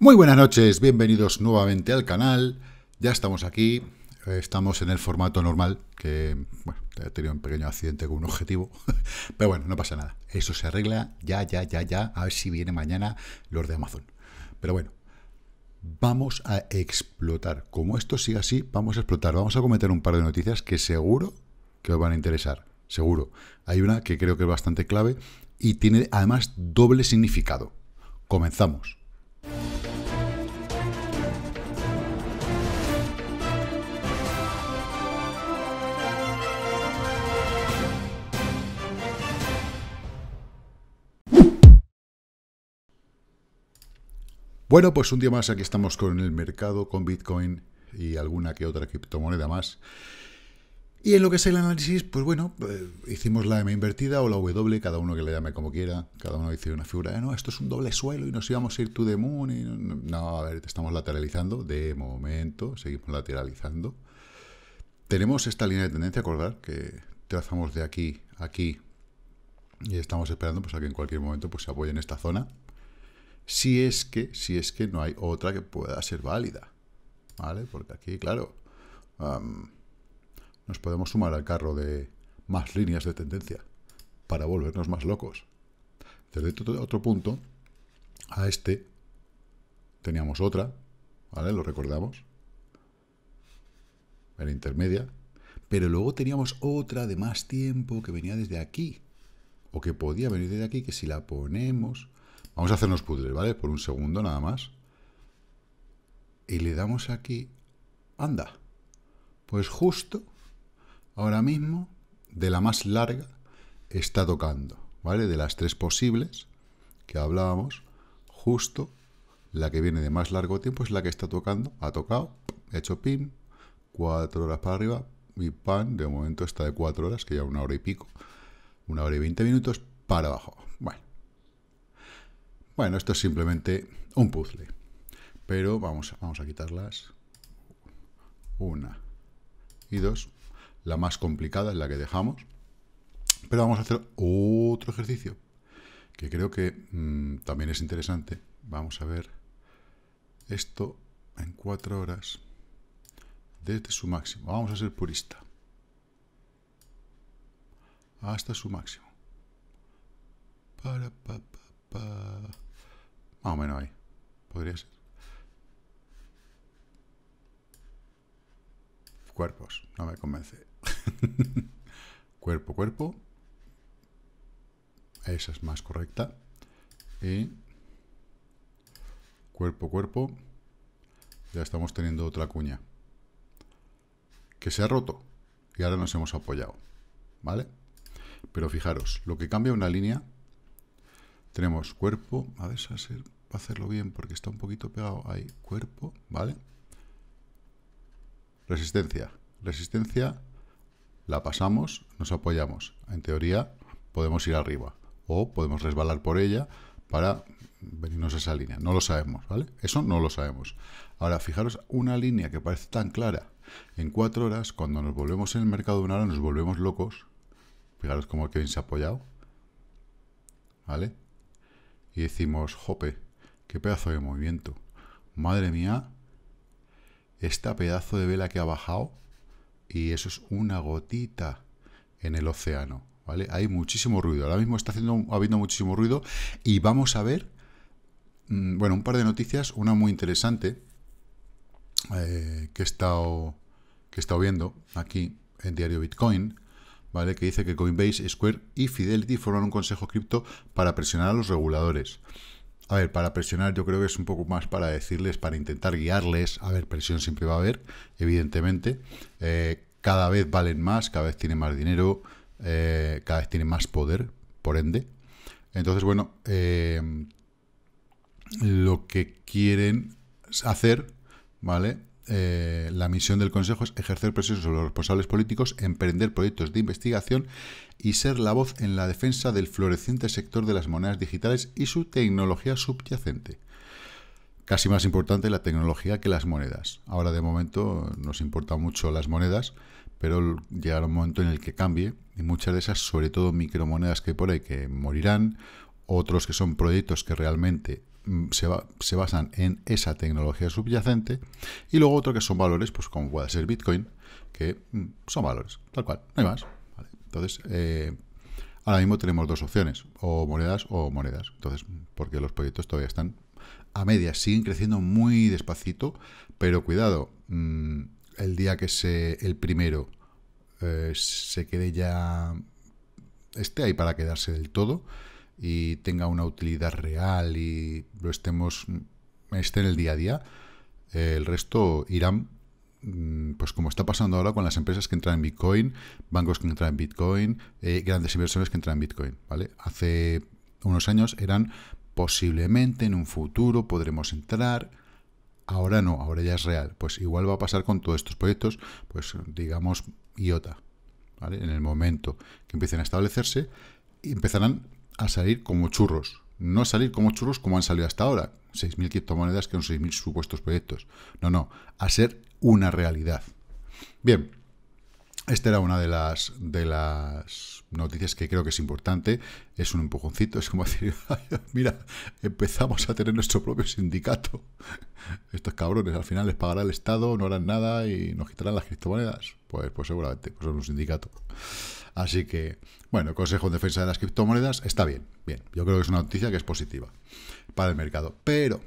Muy buenas noches, bienvenidos nuevamente al canal. Ya estamos aquí, estamos en el formato normal, que bueno, he tenido un pequeño accidente con un objetivo, pero bueno, no pasa nada. Eso se arregla ya, ya, ya, ya, a ver si viene mañana los de Amazon. Pero bueno, vamos a explotar. Como esto sigue así, vamos a explotar. Vamos a cometer un par de noticias que seguro que os van a interesar, seguro. Hay una que creo que es bastante clave y tiene además doble significado. Comenzamos. Bueno, pues un día más aquí estamos con el mercado, con Bitcoin y alguna que otra criptomoneda más. Y en lo que es el análisis, pues bueno, eh, hicimos la M invertida o la W, cada uno que le llame como quiera, cada uno dice una figura, eh, no, esto es un doble suelo y nos íbamos a ir tú the moon. Y no, a ver, estamos lateralizando, de momento, seguimos lateralizando. Tenemos esta línea de tendencia, acordar, que trazamos de aquí a aquí y estamos esperando pues, a que en cualquier momento pues, se apoye en esta zona. Si es que, si es que no hay otra que pueda ser válida. ¿Vale? Porque aquí, claro nos podemos sumar al carro de más líneas de tendencia para volvernos más locos. Desde otro punto, a este, teníamos otra, ¿vale? Lo recordamos. Era intermedia. Pero luego teníamos otra de más tiempo que venía desde aquí. O que podía venir desde aquí, que si la ponemos... Vamos a hacernos puzzles, ¿vale? Por un segundo nada más. Y le damos aquí... Anda. Pues justo ahora mismo, de la más larga, está tocando, ¿vale? De las tres posibles que hablábamos, justo la que viene de más largo tiempo es la que está tocando, ha tocado, he hecho pin, cuatro horas para arriba, y pan de momento está de cuatro horas, que ya una hora y pico, una hora y veinte minutos para abajo. Bueno. bueno, esto es simplemente un puzzle, pero vamos, vamos a quitarlas. Una y dos la más complicada, es la que dejamos. Pero vamos a hacer otro ejercicio que creo que mm, también es interesante. Vamos a ver esto en cuatro horas desde su máximo. Vamos a ser purista. Hasta su máximo. Más o menos ahí. Podría ser. Cuerpos, no me convence. cuerpo, cuerpo. Esa es más correcta. Y cuerpo, cuerpo. Ya estamos teniendo otra cuña. Que se ha roto. Y ahora nos hemos apoyado. ¿Vale? Pero fijaros, lo que cambia una línea... Tenemos cuerpo... A ver si va a hacerlo bien porque está un poquito pegado ahí. Cuerpo, ¿vale? Resistencia. Resistencia la pasamos, nos apoyamos. En teoría podemos ir arriba o podemos resbalar por ella para venirnos a esa línea. No lo sabemos, ¿vale? Eso no lo sabemos. Ahora, fijaros, una línea que parece tan clara, en cuatro horas, cuando nos volvemos en el mercado de una hora, nos volvemos locos. Fijaros cómo Kevin se ha apoyado. ¿Vale? Y decimos, jope, qué pedazo de movimiento. Madre mía, esta pedazo de vela que ha bajado y eso es una gotita en el océano. ¿Vale? Hay muchísimo ruido. Ahora mismo está haciendo, habiendo muchísimo ruido y vamos a ver, mm, bueno, un par de noticias, una muy interesante eh, que, he estado, que he estado viendo aquí en Diario Bitcoin, ¿vale? Que dice que Coinbase, Square y Fidelity forman un consejo cripto para presionar a los reguladores. A ver, para presionar yo creo que es un poco más para decirles, para intentar guiarles. A ver, presión siempre va a haber, evidentemente. Eh, cada vez valen más, cada vez tienen más dinero, eh, cada vez tienen más poder, por ende. Entonces, bueno, eh, lo que quieren hacer, ¿vale? Eh, la misión del Consejo es ejercer presión sobre los responsables políticos, emprender proyectos de investigación y ser la voz en la defensa del floreciente sector de las monedas digitales y su tecnología subyacente. Casi más importante la tecnología que las monedas. Ahora de momento nos importan mucho las monedas, pero llegará un momento en el que cambie y muchas de esas, sobre todo micromonedas que hay por ahí, que morirán, otros que son proyectos que realmente Mm, se, basan en esa tecnología subyacente. Y luego otro que son valores, pues como puede ser Bitcoin, que mm, son valores, tal cual, no hay más. Entonces, eh, ahora mismo tenemos dos opciones, o monedas o monedas. Entonces, porque los proyectos todavía están a medias, siguen creciendo muy despacito, pero cuidado, mm, el día que se, el primero eh, se quede ya, esté ahí para quedarse del todo, y tenga una utilidad real y lo estemos esté en el día a día, el resto irán, mm, pues como está pasando ahora con las empresas que entran en Bitcoin, bancos que entran en Bitcoin, eh, grandes inversores que entran en Bitcoin, ¿vale? Hace unos años eran posiblemente en un futuro podremos entrar, ahora no, ahora ya es real. Pues igual va a pasar con todos estos proyectos, pues digamos IOTA, ¿vale? En el momento que empiecen a establecerse, empezarán a salir como churros. No salir como churros como han salido hasta ahora. 6.000 criptomonedas que son 6.000 supuestos proyectos. No, no, a ser una realidad. Bien, esta era una de las, de las noticias que creo que es importante. Es un empujoncito, es como decir, mira, empezamos a tener nuestro propio sindicato. Estos cabrones al final les pagará el Estado, no harán nada y nos quitarán las criptomonedas. Pues, pues seguramente, pues son un sindicato. Así que, bueno, Consejo en Defensa de las Criptomonedas está bien, bien. Yo creo que es una noticia que es positiva para el mercado. Pero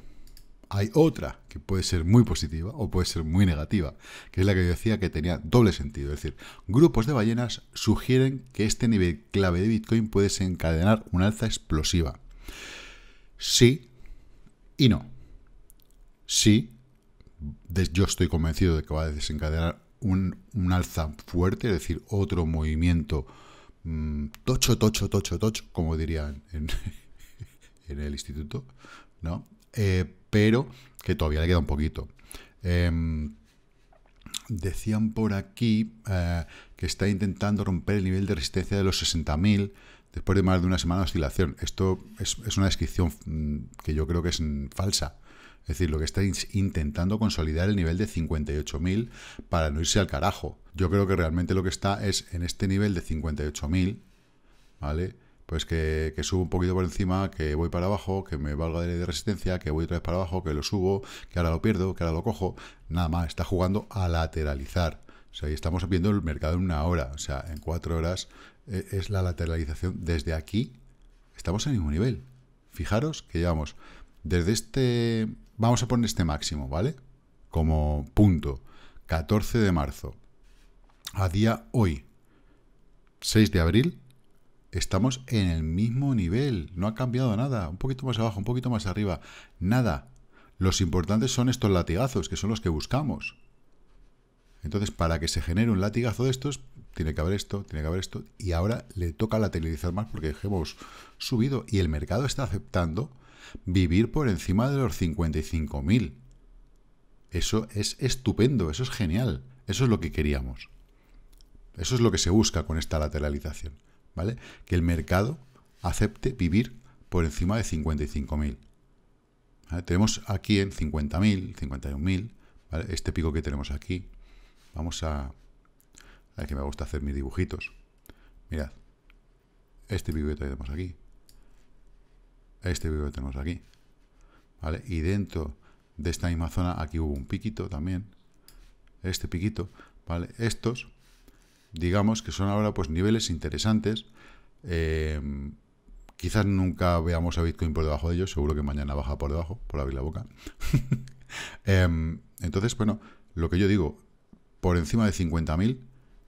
hay otra que puede ser muy positiva o puede ser muy negativa, que es la que yo decía que tenía doble sentido. Es decir, grupos de ballenas sugieren que este nivel clave de Bitcoin puede desencadenar una alza explosiva. Sí y no. Sí, yo estoy convencido de que va a desencadenar un, alza fuerte, es decir, otro movimiento mm, tocho, tocho, tocho, tocho, como dirían en, el instituto, ¿no? Eh, pero que todavía le queda un poquito. Em, decían por aquí eh, que está intentando romper el nivel de resistencia de los 60.000 después de más de una semana de oscilación. Esto es, es, una descripción mm, que yo creo que es mm, falsa. Es decir, lo que está intentando consolidar el nivel de 58.000 para no irse al carajo. Yo creo que realmente lo que está es en este nivel de 58.000, ¿vale? pues que, subo un poquito por encima, que voy para abajo, que me valga de, resistencia, que voy otra vez para abajo, que lo subo, que ahora lo pierdo, que ahora lo cojo. Nada más, está jugando a lateralizar. O sea, y estamos viendo el mercado en una hora. O sea, en cuatro horas e, es la lateralización desde aquí. Estamos en el mismo nivel. Fijaros que llevamos desde este... Vamos a poner este máximo, ¿vale? Como punto. 14 de marzo. A día hoy. 6 de abril estamos en el mismo nivel, no ha cambiado nada, un poquito más abajo, un poquito más arriba, nada. Los importantes son estos latigazos, que son los que buscamos. Entonces, para que se genere un latigazo de estos, tiene que haber esto, tiene que haber esto, y ahora le toca lateralizar más porque hemos subido y el mercado está aceptando vivir por encima de los 55.000. Eso es estupendo, eso es genial, eso es lo que queríamos. Eso es lo que se busca con esta lateralización. ¿vale? Que el mercado acepte vivir por encima de 55.000. Tenemos aquí en 50.000, 51.000, Este pico que tenemos aquí. Vamos a... A que me gusta hacer mis dibujitos. Mirad. Este pico que tenemos aquí. Este pico que tenemos aquí. ¿Vale? Y dentro de esta misma zona, aquí hubo un piquito también. Este piquito, ¿vale? Estos digamos, que son ahora pues niveles interesantes. Em, quizás nunca veamos a Bitcoin por debajo de ellos, seguro que mañana baja por debajo, por abrir la boca. Em, entonces, bueno, lo que yo digo, por encima de 50.000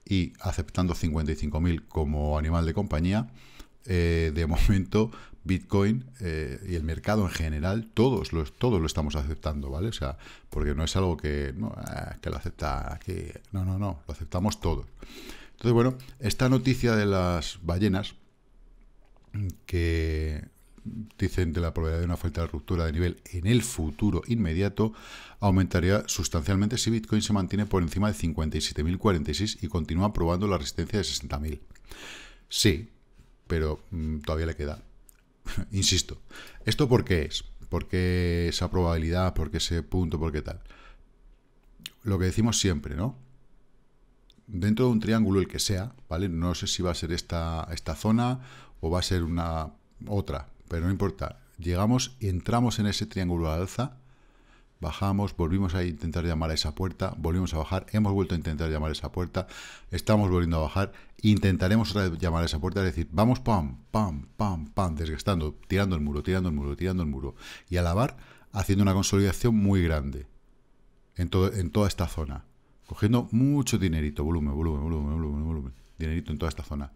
y aceptando 55.000 como animal de compañía, eh, de momento Bitcoin eh, y el mercado en general, todos, los, todos lo estamos aceptando, ¿vale? O sea, porque no es algo que, no, ah, que lo acepta aquí, no, no, no, lo aceptamos todos. Entonces, bueno, esta noticia de las ballenas, que dicen de la probabilidad de una falta de ruptura de nivel en el futuro inmediato, aumentaría sustancialmente si Bitcoin se mantiene por encima de 57.046 y continúa probando la resistencia de 60.000. Sí, pero mm, todavía le queda. Insisto, ¿esto por qué es? ¿Por qué esa probabilidad? ¿Por qué ese punto? ¿Por qué tal? Lo que decimos siempre, ¿no? Dentro de un triángulo, el que sea, ¿vale? No sé si va a ser esta, esta zona o va a ser una otra, pero no importa. Llegamos y entramos en ese triángulo alza bajamos, volvimos a intentar llamar a esa puerta, volvimos a bajar, hemos vuelto a intentar llamar a esa puerta, estamos volviendo a bajar, intentaremos otra vez llamar a esa puerta, es decir, vamos pam, pam, pam, pam, desgastando, tirando el muro, tirando el muro, tirando el muro, y a lavar... haciendo una consolidación muy grande en, todo, en toda esta zona, cogiendo mucho dinerito, volumen, volumen, volumen, volumen, volumen, dinerito en toda esta zona,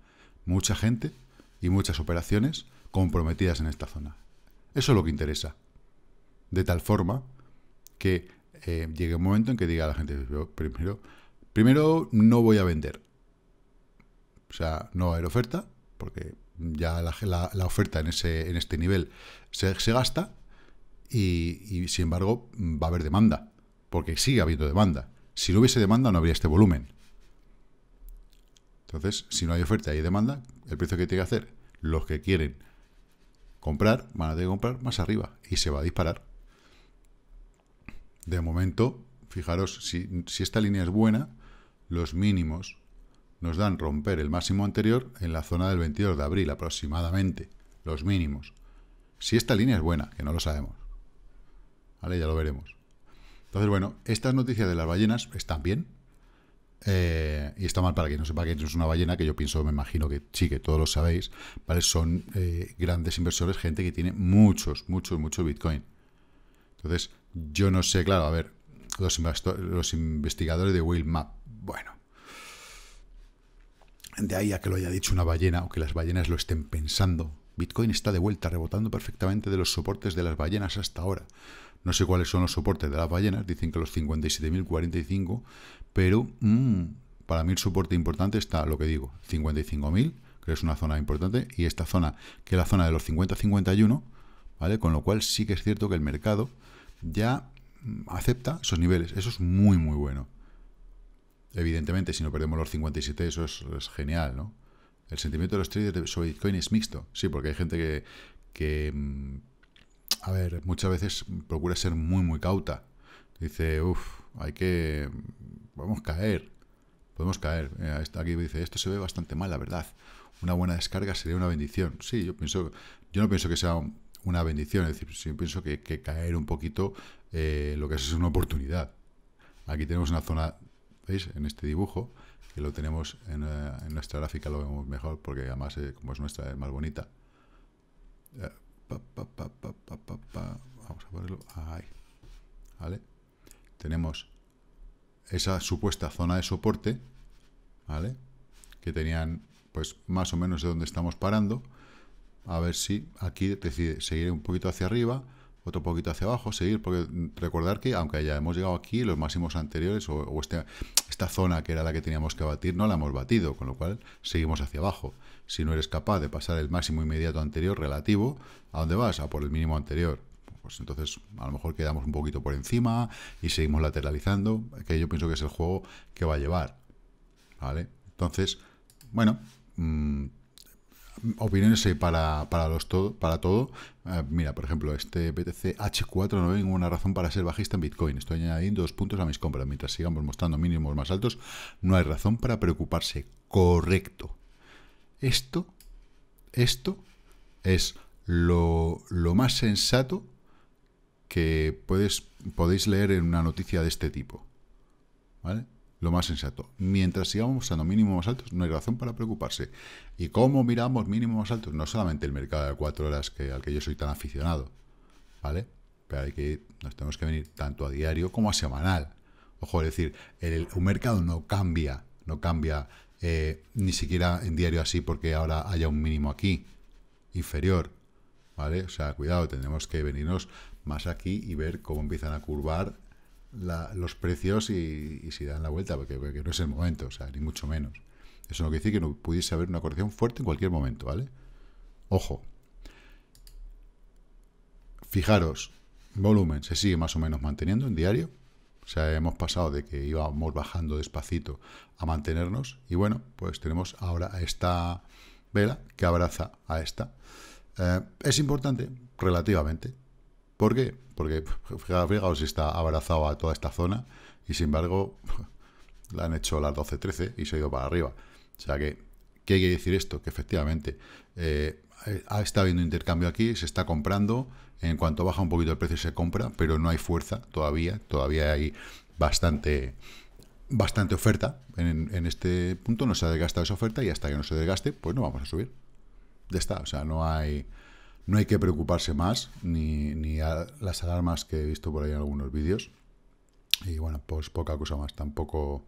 mucha gente y muchas operaciones comprometidas en esta zona. Eso es lo que interesa. De tal forma que eh, llegue un momento en que diga a la gente, primero, primero no voy a vender. O sea, no va a haber oferta, porque ya la, oferta en, ese, en este nivel se, gasta y, sin embargo va a haber demanda, porque sigue habiendo demanda. Si no hubiese demanda no habría este volumen. Entonces, si no hay oferta y hay demanda, el precio que tiene que hacer los que quieren comprar van a tener que comprar más arriba y se va a disparar de momento, fijaros, si, esta línea es buena, los mínimos nos dan romper el máximo anterior en la zona del 22 de abril aproximadamente, los mínimos. Si esta línea es buena, que no lo sabemos. ya lo veremos. Entonces, bueno, estas noticias de las ballenas están bien. Eh, y está mal para quien no sepa que es una ballena, que yo pienso, me imagino que sí, que todos lo sabéis. ¿vale? Son eh, grandes inversores, gente que tiene muchos, muchos, muchos Bitcoin. Entonces, yo no sé, claro, a ver, los, investigadores de will Map, bueno, de ahí a que lo haya dicho una ballena o que las ballenas lo estén pensando. Bitcoin está de vuelta, rebotando perfectamente de los soportes de las ballenas hasta ahora. No sé cuáles son los soportes de las ballenas, dicen que los 57.045, pero mm, para mí el soporte importante está, lo que digo, 55.000, que es una zona importante, y esta zona, que es la zona de los 50-51, ¿vale? Con lo cual sí que es cierto que el mercado ya acepta esos niveles. Eso es muy, muy bueno. Evidentemente, si no perdemos los 57, eso es, genial, ¿no? El sentimiento de los traders sobre Bitcoin es mixto. Sí, porque hay gente que, mm, a ver, muchas veces procura ser muy, muy cauta. Dice, uff, hay que... Vamos a caer. Podemos caer. aquí dice, esto se ve bastante mal, la verdad. Una buena descarga sería una bendición. Sí, yo pienso... Yo no pienso que sea un, una bendición. Es decir, yo pienso que, caer un poquito eh, lo que es, es una oportunidad. Aquí tenemos una zona, ¿veis? En este dibujo, que lo tenemos en, eh, nuestra gráfica, lo vemos mejor, porque además, eh, como es nuestra, es más bonita. Vamos a ponerlo ahí. ¿Vale? Tenemos esa supuesta zona de soporte, ¿vale? Que tenían, pues, más o menos de donde estamos parando a ver si aquí decide seguir un poquito hacia arriba, otro poquito hacia abajo, seguir, porque recordar que aunque ya hemos llegado aquí, los máximos anteriores o, este, esta zona que era la que teníamos que batir, no la hemos batido, con lo cual seguimos hacia abajo. Si no eres capaz de pasar el máximo inmediato anterior relativo, ¿a dónde vas? A por el mínimo anterior. Pues entonces a lo mejor quedamos un poquito por encima y seguimos lateralizando, que yo pienso que es el juego que va a llevar. ¿Vale? Entonces, bueno, mm, opiniones para, para, los para todo. Eh, mira, por ejemplo, este BTC H4 no veo ninguna razón para ser bajista en Bitcoin. Estoy añadiendo dos puntos a mis compras. Mientras sigamos mostrando mínimos más altos, no hay razón para preocuparse. Correcto. Esto, esto es lo, lo más sensato que puedes, podéis leer en una noticia de este tipo. ¿Vale? lo más sensato. Mientras sigamos usando mínimos altos, no hay razón para preocuparse. ¿Y cómo miramos mínimos altos? No solamente el mercado de cuatro horas que, al que yo soy tan aficionado, ¿vale? Pero hay que, nos tenemos que venir tanto a diario como a semanal. Ojo, es decir, el, un mercado no cambia, no cambia eh, ni siquiera en diario así porque ahora haya un mínimo aquí inferior, ¿vale? O sea, cuidado, tendremos que venirnos más aquí y ver cómo empiezan a curvar los precios y, si dan la vuelta, porque, no es el momento, ni mucho menos. Eso no quiere decir que no pudiese haber una corrección fuerte en cualquier momento, ¿vale? Ojo. Fijaros, volumen se sigue más o menos manteniendo en diario. O sea, hemos pasado de que íbamos bajando despacito a mantenernos. Y bueno, pues tenemos ahora esta vela que abraza a esta. Eh, es importante, relativamente. ¿Por qué? Porque fijaos, está abrazado a toda esta zona y sin embargo la han hecho las 12-13 y se ha ido para arriba. O sea que, ¿qué quiere decir esto? Que efectivamente eh, está habiendo intercambio aquí, se está comprando, en cuanto baja un poquito el precio se compra, pero no hay fuerza todavía, todavía hay bastante bastante oferta en, en este punto, no se ha desgastado esa oferta y hasta que no se desgaste, pues no vamos a subir. Ya está, o sea, no hay... No hay que preocuparse más, ni, las alarmas que he visto por ahí en algunos vídeos. Y bueno, pues poca cosa más, tampoco...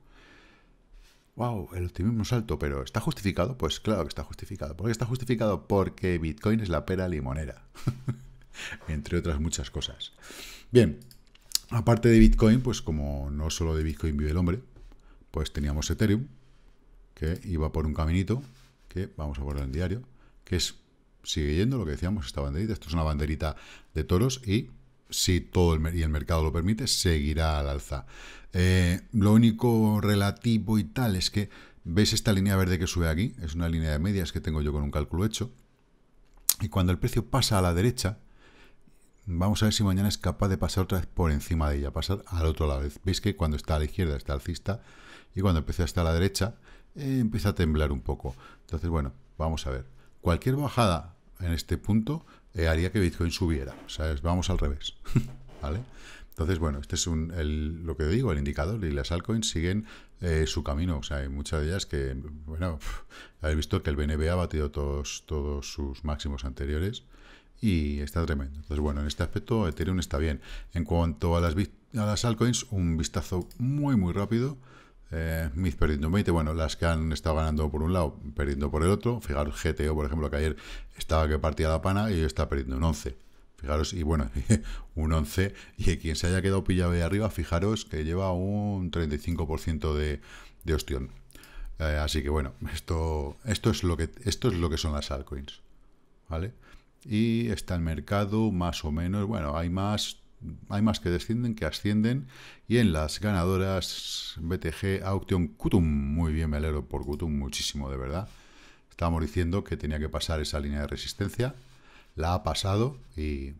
¡Wow! El optimismo es alto, pero ¿está justificado? Pues claro que está justificado. ¿Por qué está justificado? Porque Bitcoin es la pera limonera, entre otras muchas cosas. Bien, aparte de Bitcoin, pues como no solo de Bitcoin vive el hombre, pues teníamos Ethereum, que iba por un caminito, que vamos a poner en diario, que es sigue yendo, lo que decíamos, esta banderita, esto es una banderita de toros y si todo el, y el mercado lo permite, seguirá al alza. Eh, lo único relativo y tal es que, ¿veis esta línea verde que sube aquí? Es una línea de medias que tengo yo con un cálculo hecho. Y cuando el precio pasa a la derecha, vamos a ver si mañana es capaz de pasar otra vez por encima de ella, pasar al otro lado. Veis que cuando está a la izquierda está alcista y cuando empieza a estar a la derecha eh, empieza a temblar un poco. Entonces, bueno, vamos a ver cualquier bajada en este punto eh, haría que Bitcoin subiera. O sea, vamos al revés. ¿Vale? Entonces, bueno, este es lo que digo, el indicador y las altcoins siguen eh, su camino. O sea, hay muchas de ellas que, bueno, habéis visto que el BNB ha batido todos, todos sus máximos anteriores y está tremendo. Entonces, bueno, en este aspecto Ethereum está bien. En cuanto a las, a las altcoins, un vistazo muy, muy rápido eh, perdiendo 20, bueno, las que han estado ganando por un lado, perdiendo por el otro, fijaros GTO, por ejemplo, que ayer estaba que partía la pana y está perdiendo un 11. Fijaros, y bueno, un 11, y quien se haya quedado pillado ahí arriba, fijaros que lleva un 35% de, de ostión. Eh, así que bueno, esto, esto, es lo que, esto es lo que son las altcoins, ¿vale? Y está el mercado más o menos, bueno, hay más, hay más que descienden que ascienden. Y en las ganadoras, BTG, Auction, Kutum. Muy bien, me por Kutum, muchísimo, de verdad. Estábamos diciendo que tenía que pasar esa línea de resistencia. La ha pasado y,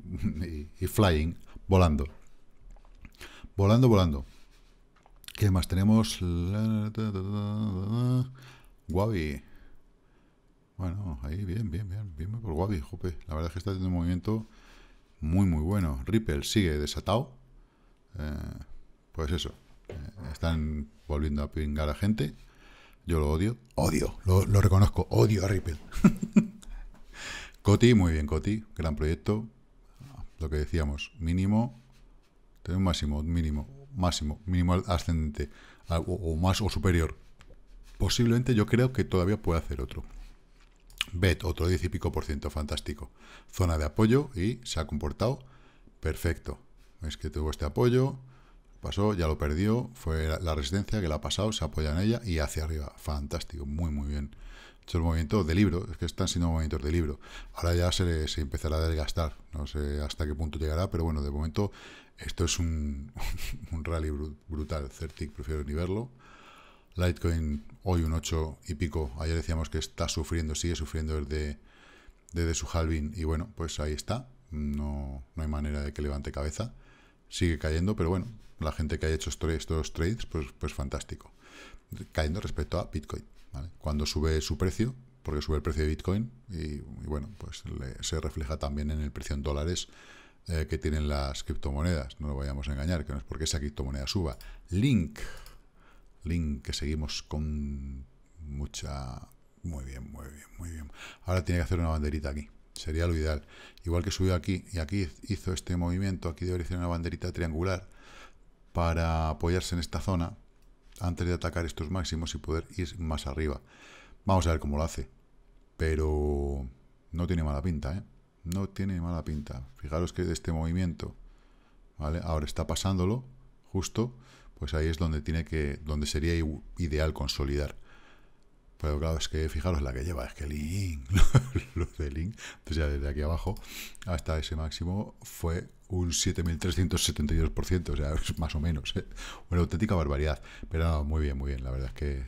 y, flying, volando. Volando, volando. ¿Qué más tenemos? Guavi. Bueno, ahí bien, bien, bien, bien por Guavi, jope. La verdad es que está teniendo un movimiento muy muy bueno. Ripple sigue desatado. Eh, pues eso, eh, están volviendo a pingar a gente. Yo lo odio, odio, lo, reconozco, odio a Ripple. Coti, muy bien Coti, gran proyecto. Lo que decíamos, mínimo, tengo un máximo, mínimo, máximo, mínimo ascendente o, más o superior. Posiblemente yo creo que todavía puede hacer otro. BET, otro 10 y pico por ciento, fantástico. Zona de apoyo y se ha comportado perfecto. Es que tuvo este apoyo, pasó, ya lo perdió, fue la resistencia que la ha pasado, se apoya en ella y hacia arriba. Fantástico, muy, muy bien. Esto es movimiento de libro, es que están siendo movimientos de libro. Ahora ya se, se empezará a desgastar, no sé hasta qué punto llegará, pero bueno, de momento esto es un, un rally brutal. Certic prefiero ni verlo. Litecoin hoy un 8 y pico. Ayer decíamos que está sufriendo, sigue sufriendo desde, su halving. Y bueno, pues ahí está. No, no hay manera de que levante cabeza. Sigue cayendo, pero bueno, la gente que haya hecho estos trades, pues, pues fantástico. Cayendo respecto a Bitcoin. ¿vale? Cuando sube su precio, porque sube el precio de Bitcoin, y, bueno, pues se refleja también en el precio en dólares eh, que tienen las criptomonedas. No lo vayamos a engañar, que no es porque esa criptomoneda suba. Link link que seguimos con mucha... Muy bien, muy bien, muy bien. Ahora tiene que hacer una banderita aquí. Sería lo ideal. Igual que subió aquí y aquí hizo este movimiento, aquí debería hacer una banderita triangular para apoyarse en esta zona antes de atacar estos máximos y poder ir más arriba. Vamos a ver cómo lo hace. Pero no tiene mala pinta, ¿eh? No tiene mala pinta. Fijaros que de este movimiento, ¿vale? Ahora está pasándolo, justo pues ahí es donde tiene que, donde sería ideal consolidar. Pero claro, es que fijaros la que lleva, es que Link, los de Link, Entonces pues ya desde aquí abajo hasta ese máximo fue un 7.372%, o sea, más o menos, ¿eh? una auténtica barbaridad. Pero no, muy bien, muy bien, la verdad es que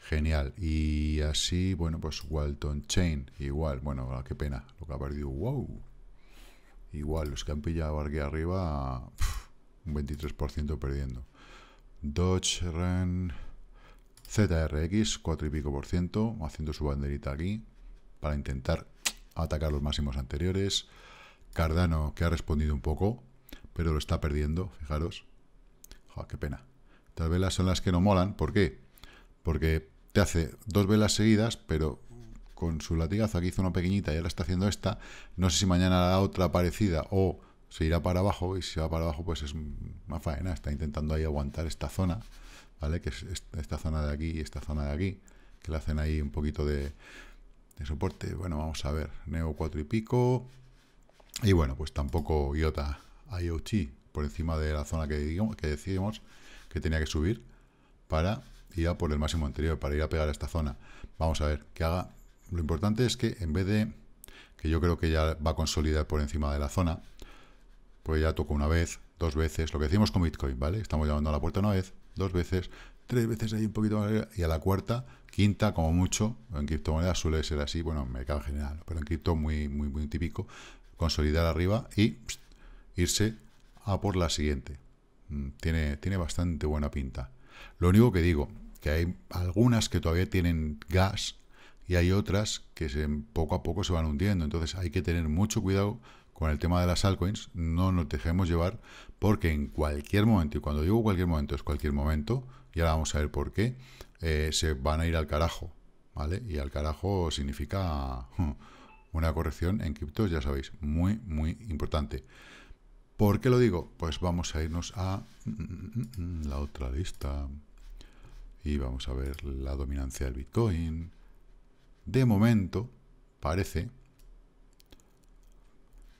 genial. Y así, bueno, pues Walton Chain, igual, bueno, ah, qué pena, lo que ha perdido, wow. Igual, los que han pillado aquí arriba... 23% perdiendo. Dodge Ren ZRX, 4 y pico por ciento, haciendo su banderita aquí para intentar atacar los máximos anteriores. Cardano, que ha respondido un poco, pero lo está perdiendo, fijaros. Joder, qué pena. Estas velas son las que no molan. ¿Por qué? Porque te hace dos velas seguidas, pero con su latigazo aquí hizo una pequeñita y ahora está haciendo esta. No sé si mañana hará otra parecida o se irá para abajo y si se va para abajo pues es una faena, está intentando ahí aguantar esta zona, ¿vale? Que es esta zona de aquí y esta zona de aquí, que le hacen ahí un poquito de, soporte. Bueno, vamos a ver, Neo 4 y pico. Y bueno, pues tampoco IOTA IoT por encima de la zona que, que decidimos que tenía que subir para ir a por el máximo anterior, para ir a pegar a esta zona. Vamos a ver, que haga... Lo importante es que en vez de... que yo creo que ya va a consolidar por encima de la zona, pues ya tocó una vez, dos veces, lo que decimos con Bitcoin, ¿vale? Estamos llamando a la puerta una vez, dos veces, tres veces ahí un poquito más, y a la cuarta, quinta como mucho, en criptomonedas suele ser así, bueno, en mercado general, pero en cripto muy, muy, muy típico, consolidar arriba y irse a por la siguiente. Mm, tiene, tiene bastante buena pinta. Lo único que digo, que hay algunas que todavía tienen gas y hay otras que poco a poco se van hundiendo. Entonces hay que tener mucho cuidado con el tema de las altcoins, no nos dejemos llevar porque en cualquier momento, y cuando digo cualquier momento es cualquier momento, y ahora vamos a ver por qué, eh, se van a ir al carajo, ¿vale? Y al carajo significa hmm, una corrección en criptos, ya sabéis, muy, muy importante. ¿Por qué lo digo? Pues vamos a irnos a la otra lista y vamos a ver la dominancia del Bitcoin. De momento, parece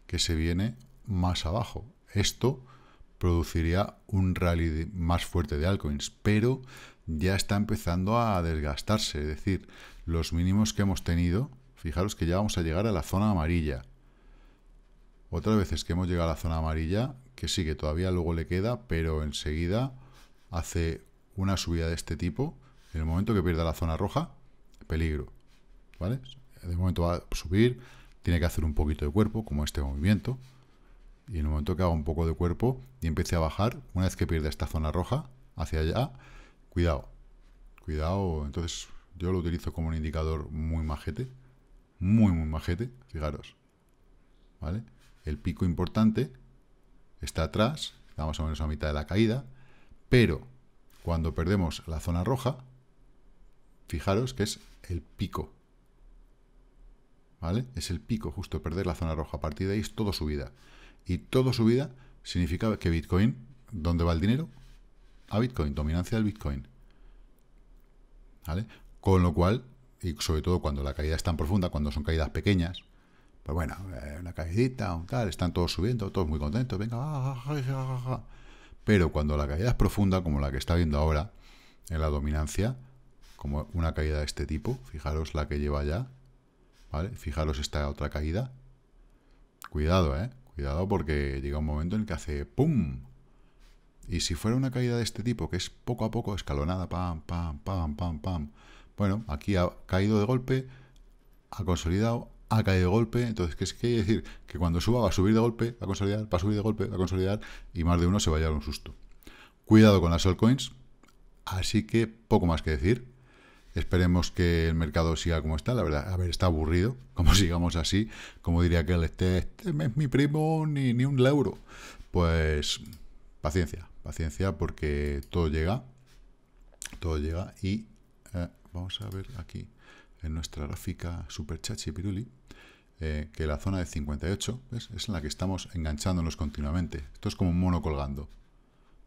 que se viene más abajo. Esto produciría un rally más fuerte de altcoins, pero ya está empezando a desgastarse. Es decir, los mínimos que hemos tenido, fijaros que ya vamos a llegar a la zona amarilla. Otras veces que hemos llegado a la zona amarilla, que sí, que todavía luego le queda, pero enseguida hace una subida de este tipo. En el momento que pierda la zona roja, peligro. ¿Vale? De momento va a subir, tiene que hacer un poquito de cuerpo, como este movimiento. Y en el momento que haga un poco de cuerpo y empiece a bajar, una vez que pierda esta zona roja hacia allá, cuidado. Cuidado, entonces yo lo utilizo como un indicador muy majete. Muy, muy majete, fijaros. ¿Vale? El pico importante está atrás, está más o menos a mitad de la caída, pero cuando perdemos la zona roja, fijaros que es el pico ¿vale? Es el pico justo perder la zona roja. A partir de ahí es todo subida. Y todo subida significa que Bitcoin, ¿dónde va el dinero? A Bitcoin, dominancia del Bitcoin. ¿Vale? Con lo cual, y sobre todo cuando la caída es tan profunda, cuando son caídas pequeñas, pues bueno, eh, una caidita, tal, están todos subiendo, todos muy contentos, venga, pero cuando la caída es profunda, como la que está viendo ahora, en la dominancia, como una caída de este tipo, fijaros la que lleva ya, Fijaros esta otra caída. Cuidado, ¿eh? Cuidado porque llega un momento en el que hace ¡pum! Y si fuera una caída de este tipo, que es poco a poco escalonada, pam, pam, pam, pam, pam. Bueno, aquí ha caído de golpe, ha consolidado, ha caído de golpe. Entonces, ¿qué es decir? Que cuando suba va a subir de golpe, va a consolidar, va a subir de golpe, va a consolidar y más de uno se va a llevar un susto. Cuidado con las altcoins. Así que poco más que decir. Esperemos que el mercado siga como está, la verdad. A ver, está aburrido, como sigamos así. Como diría aquel este, este es mi primo, ni, ni un euro. Pues paciencia, paciencia, porque todo llega. Todo llega y eh, vamos a ver aquí en nuestra gráfica Super Chachi Piruli. Eh, que la zona de 58 ¿ves? es en la que estamos enganchándonos continuamente. Esto es como un mono colgando.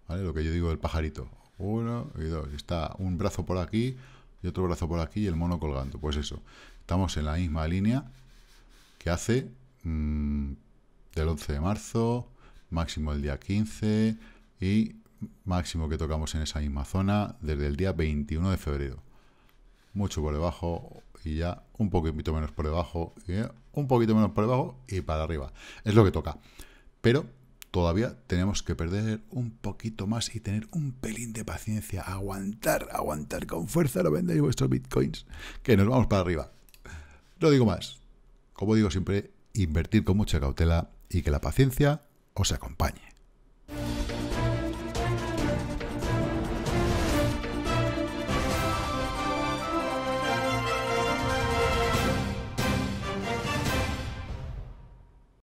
¿vale? Lo que yo digo del pajarito. Uno y dos. Está un brazo por aquí, y otro brazo por aquí y el mono colgando. Pues eso, estamos en la misma línea que hace mm, del 11 de marzo, máximo el día 15 y máximo que tocamos en esa misma zona desde el día 21 de febrero. Mucho por debajo y ya un poquito menos por debajo, y un poquito menos por debajo y para arriba. Es lo que toca. Pero todavía tenemos que perder un poquito más y tener un pelín de paciencia, aguantar, aguantar con fuerza, no vendáis vuestros bitcoins, que nos vamos para arriba. No digo más. Como digo siempre, invertir con mucha cautela y que la paciencia os acompañe.